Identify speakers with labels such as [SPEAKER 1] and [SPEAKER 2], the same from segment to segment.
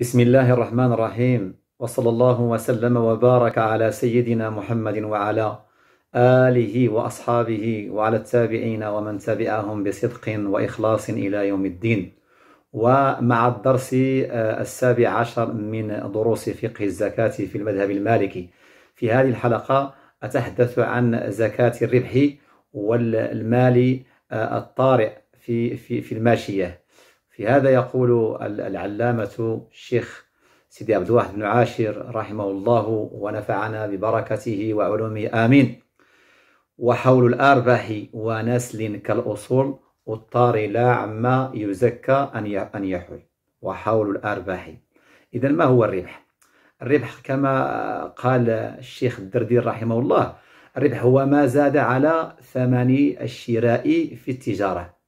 [SPEAKER 1] بسم الله الرحمن الرحيم وصلى الله وسلم وبارك على سيدنا محمد وعلى آله وأصحابه وعلى التابعين ومن تبعهم بصدق وإخلاص إلى يوم الدين ومع الدرس السابع عشر من دروس فقه الزكاة في المذهب المالكي في هذه الحلقة أتحدث عن زكاة الربح والمال الطارئ في في في الماشية في هذا يقول العلامة الشيخ سيدي عبد الواحد بن عاشر رحمه الله ونفعنا ببركته وعلومه آمين وحول الأرباح ونسل كالأصول والطار لا عما يزكى أن يحول وحول الأرباح إذا ما هو الربح؟ الربح كما قال الشيخ الدردير رحمه الله الربح هو ما زاد على ثمن الشراء في التجارة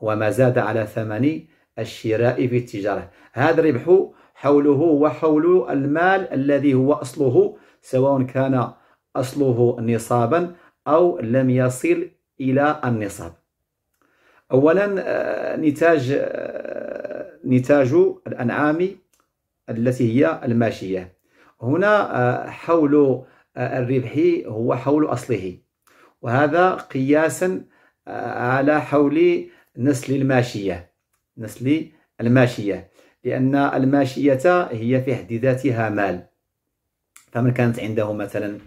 [SPEAKER 1] وما زاد على ثمن الشراء في التجارة هذا الربح حوله وحول المال الذي هو أصله سواء كان أصله نصابا أو لم يصل إلى النصاب أولا آه، نتاج آه، نتاج الأنعام التي هي الماشية هنا آه، حول الربح هو حول أصله وهذا قياسا على حول نسل الماشية نسل الماشية لأن الماشية هي في حد ذاتها مال فمن كانت عنده مثلا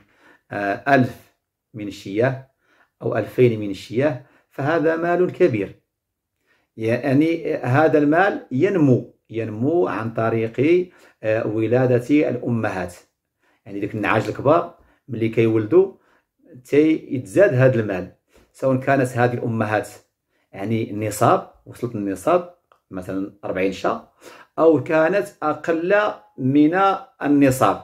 [SPEAKER 1] آه، ألف من الشية أو ألفين من الشية فهذا مال كبير يعني هذا المال ينمو ينمو عن طريق آه، ولادة الأمهات يعني ديك النعاج الكبار ملي كيولدوا تيتزاد هذا المال سواء كانت هذه الأمهات يعني النصاب وصلت للنصاب مثلا 40 شا او كانت اقل من النصاب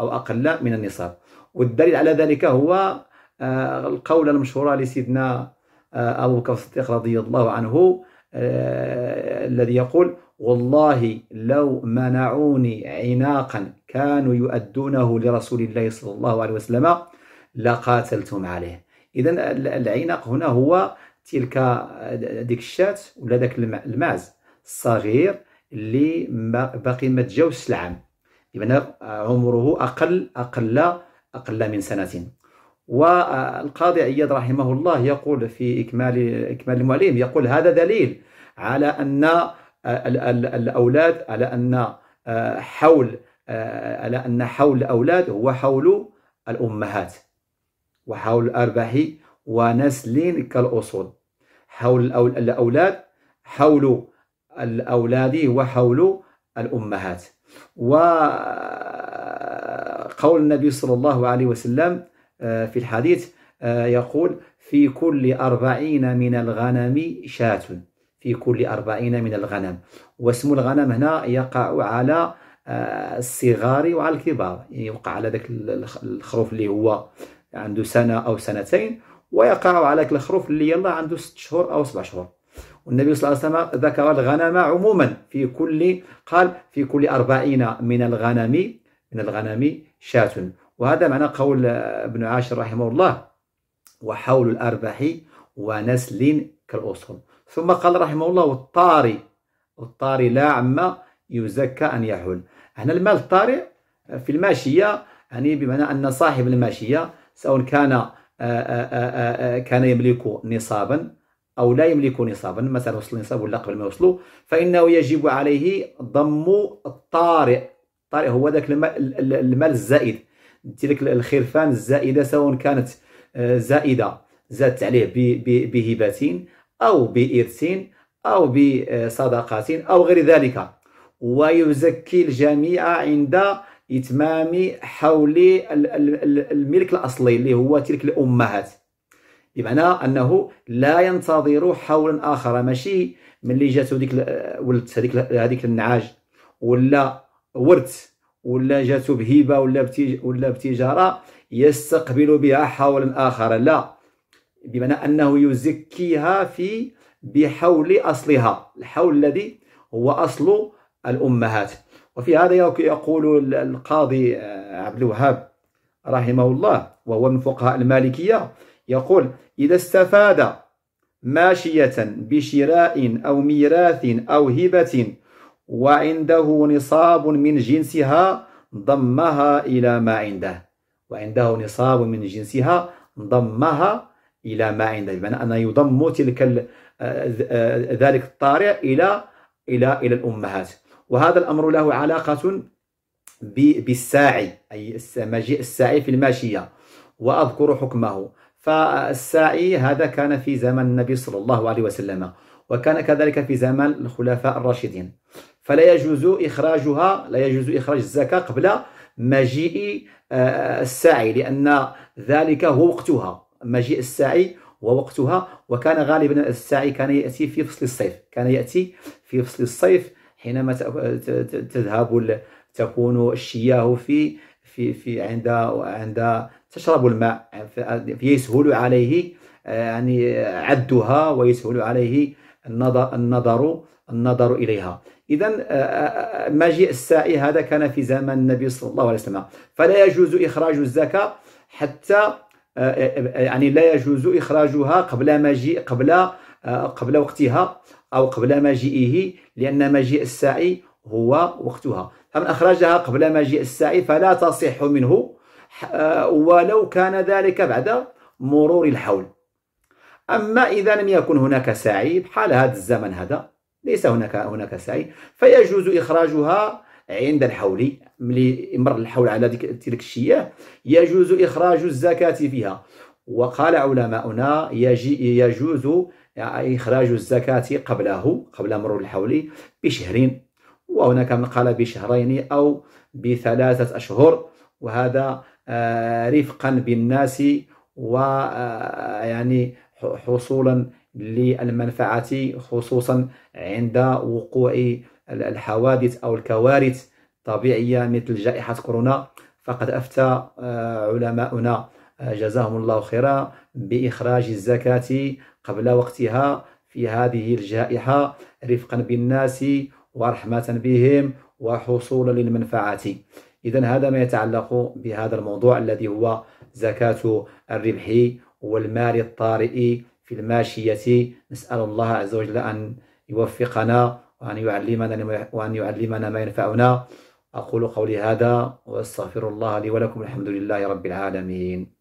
[SPEAKER 1] او اقل من النصاب والدليل على ذلك هو آه، القول المشهوره لسيدنا آه، ابو بكر الصديق رضي الله عنه آه، الذي يقول والله لو منعوني عناقا كانوا يؤدونه لرسول الله صلى الله عليه وسلم لقاتلتم عليه اذا العناق هنا هو تلك ديك الشات ولا داك المعز الصغير اللي باقي ما تجاوزش العام بمعنى عمره اقل اقل اقل من سنتين والقاضي آه، عياد رحمه الله يقول في اكمال اكمال المعلم يقول هذا دليل على ان آه، الاولاد على ان آه، حول على ان حول الاولاد هو حول الامهات وحول الارباح ونسل كالاصول حول الأولاد حول الأولاد وحول الأمهات وقول النبي صلى الله عليه وسلم آه، في الحديث آه، يقول في كل أربعين من الغنم شاة في كل أربعين من الغنم واسم الغنم هنا يقع على آه، الصغار وعلى الكبار يعني يوقع على ذاك الخروف اللي هو عنده سنة أو سنتين ويقع على الخروف اللي يلا عنده ست شهور أو سبع شهور والنبي صلى الله عليه وسلم ذكر الغنم عموما في كل قال في كل أربعين من الغنم من الغنم شاة وهذا معنى قول ابن عاشر رحمه الله وحول الأرباح ونسل كالأصول ثم قال رحمه الله والطاري والطاري لا عما يزكى أن يحول هنا المال الطارئ في الماشية يعني بمعنى أن صاحب الماشية سواء كان آه، آه، آه، كان يملك نصابا او لا يملك نصابا مثلا وصل النصاب ولا قبل ما يوصلوا فانه يجب عليه ضم الطارئ الطارئ هو ذاك المال الزائد تلك الخرفان الزائده سواء كانت زائده زادت عليه بهبه او بارث او بصدقات او غير ذلك ويزكي الجميع عند إتمام حول الملك الأصلي اللي هو تلك الأمهات بمعنى أنه لا ينتظر حولا آخر ماشي ملي جاتو ديك ولدت هذيك هذيك النعاج ولا ورث ولا جاتو بهبه ولا ولا بتجاره يستقبل بها حولا اخر لا بمعنى انه يزكيها في بحول اصلها الحول الذي هو اصل الامهات وفي هذا يقول القاضي آه، عبد الوهاب رحمه الله وهو من فقهاء المالكية يقول إذا استفاد ماشية بشراء أو ميراث أو هبة وعنده نصاب من جنسها ضمها إلى ما عنده وعنده نصاب من جنسها ضمها إلى ما عنده بمعنى أنه يضم تلك آه، آه، ذلك الطارئ إلى إلى إلى الأمهات وهذا الأمر له علاقة بالساعي أي مجيء الساعي في الماشية وأذكر حكمه فالساعي هذا كان في زمن النبي صلى الله عليه وسلم وكان كذلك في زمن الخلفاء الراشدين فلا يجوز إخراجها لا يجوز إخراج الزكاة قبل مجيء آه، الساعي لأن ذلك هو وقتها مجيء الساعي ووقتها وكان غالبا الساعي كان يأتي في فصل الصيف كان يأتي في فصل الصيف حينما تذهب تكون الشياه في في في عند عند تشرب الماء فيسهل عليه يعني عدها ويسهل عليه النظر النظر النظر اليها اذا مجيء السعي هذا كان في زمن النبي صلى الله عليه وسلم فلا يجوز اخراج الزكاه حتى يعني لا يجوز اخراجها قبل مجيء قبل قبل وقتها أو قبل مجيئه لأن مجيء الساعي هو وقتها فمن أخرجها قبل مجيء الساعي فلا تصح منه آه، ولو كان ذلك بعد مرور الحول أما إذا لم يكن هناك ساعي بحال هذا الزمن هذا ليس هناك هناك سعي فيجوز إخراجها عند الحول ملي مر الحول على تلك الشياه يجوز إخراج الزكاة فيها وقال علماؤنا يجوز يعني إخراج الزكاة قبله قبل مرور الحول بشهرين وهناك من قال بشهرين أو بثلاثة أشهر وهذا آه، رفقا بالناس و آه، يعني حصولا للمنفعة خصوصا عند وقوع الحوادث أو الكوارث طبيعية مثل جائحة كورونا فقد أفتى آه، علماؤنا جزاهم الله خيرا بإخراج الزكاة قبل وقتها في هذه الجائحة رفقا بالناس ورحمة بهم وحصولا للمنفعة إذا هذا ما يتعلق بهذا الموضوع الذي هو زكاة الربح والمال الطارئ في الماشية نسأل الله عز وجل أن يوفقنا وأن يعلمنا وأن يعلمنا ما ينفعنا أقول قولي هذا وأستغفر الله لي ولكم الحمد لله رب العالمين